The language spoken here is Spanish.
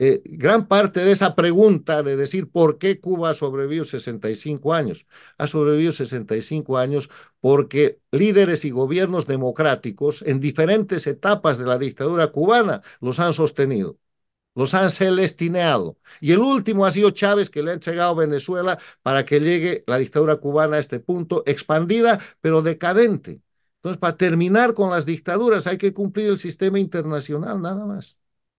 Eh, gran parte de esa pregunta de decir por qué Cuba ha sobrevivido 65 años. Ha sobrevivido 65 años porque líderes y gobiernos democráticos en diferentes etapas de la dictadura cubana los han sostenido, los han celestineado. Y el último ha sido Chávez que le ha entregado Venezuela para que llegue la dictadura cubana a este punto, expandida pero decadente. Entonces, para terminar con las dictaduras hay que cumplir el sistema internacional, nada más.